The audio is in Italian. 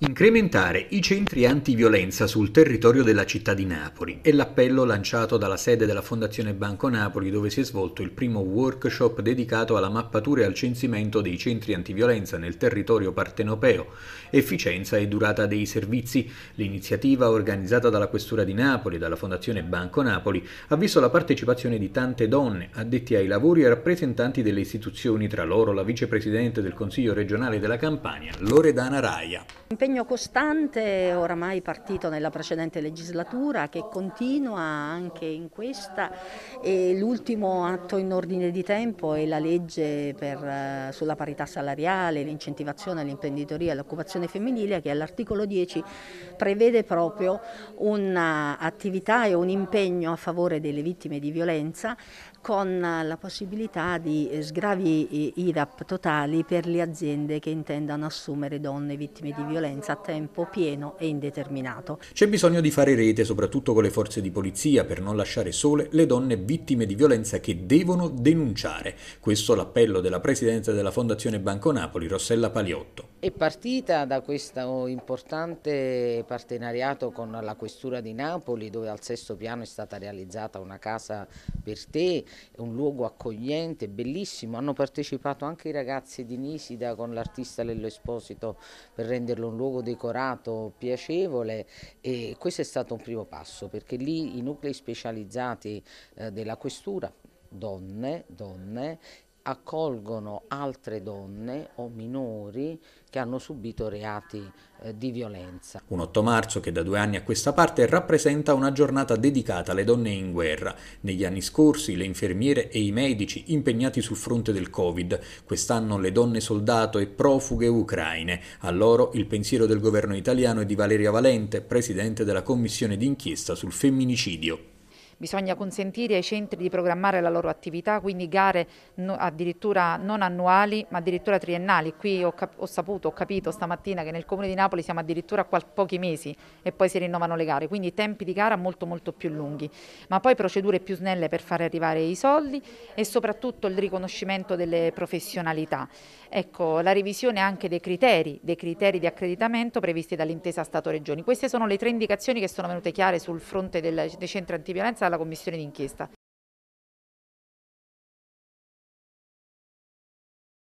Incrementare i centri antiviolenza sul territorio della città di Napoli è l'appello lanciato dalla sede della Fondazione Banco Napoli dove si è svolto il primo workshop dedicato alla mappatura e al censimento dei centri antiviolenza nel territorio partenopeo, efficienza e durata dei servizi. L'iniziativa organizzata dalla Questura di Napoli e dalla Fondazione Banco Napoli ha visto la partecipazione di tante donne, addetti ai lavori e rappresentanti delle istituzioni, tra loro la vicepresidente del Consiglio regionale della Campania, Loredana Raia impegno costante oramai partito nella precedente legislatura che continua anche in questa e l'ultimo atto in ordine di tempo è la legge per, sulla parità salariale, l'incentivazione all'imprenditoria e all'occupazione femminile che all'articolo 10 prevede proprio un'attività e un impegno a favore delle vittime di violenza con la possibilità di sgravi IRAP totali per le aziende che intendano assumere donne vittime di violenza presenza a tempo pieno e indeterminato. C'è bisogno di fare rete, soprattutto con le forze di polizia, per non lasciare sole le donne vittime di violenza che devono denunciare. Questo l'appello della presidenza della Fondazione Banco Napoli, Rossella Paliotto. È partita da questo importante partenariato con la Questura di Napoli dove al sesto piano è stata realizzata una casa per te, un luogo accogliente, bellissimo, hanno partecipato anche i ragazzi di Nisida con l'artista Lello Esposito per renderlo un luogo decorato, piacevole e questo è stato un primo passo perché lì i nuclei specializzati eh, della Questura donne, donne accolgono altre donne o minori che hanno subito reati eh, di violenza. Un 8 marzo che da due anni a questa parte rappresenta una giornata dedicata alle donne in guerra. Negli anni scorsi le infermiere e i medici impegnati sul fronte del Covid, quest'anno le donne soldato e profughe ucraine. A loro il pensiero del governo italiano e di Valeria Valente, presidente della commissione d'inchiesta sul femminicidio. Bisogna consentire ai centri di programmare la loro attività, quindi gare no, addirittura non annuali ma addirittura triennali. Qui ho, ho, saputo, ho capito stamattina che nel Comune di Napoli siamo addirittura a pochi mesi e poi si rinnovano le gare, quindi tempi di gara molto molto più lunghi, ma poi procedure più snelle per fare arrivare i soldi e soprattutto il riconoscimento delle professionalità. Ecco, la revisione anche dei criteri, dei criteri di accreditamento previsti dall'intesa Stato-Regioni. Queste sono le tre indicazioni che sono venute chiare sul fronte del, dei centri antiviolenza alla commissione d'inchiesta.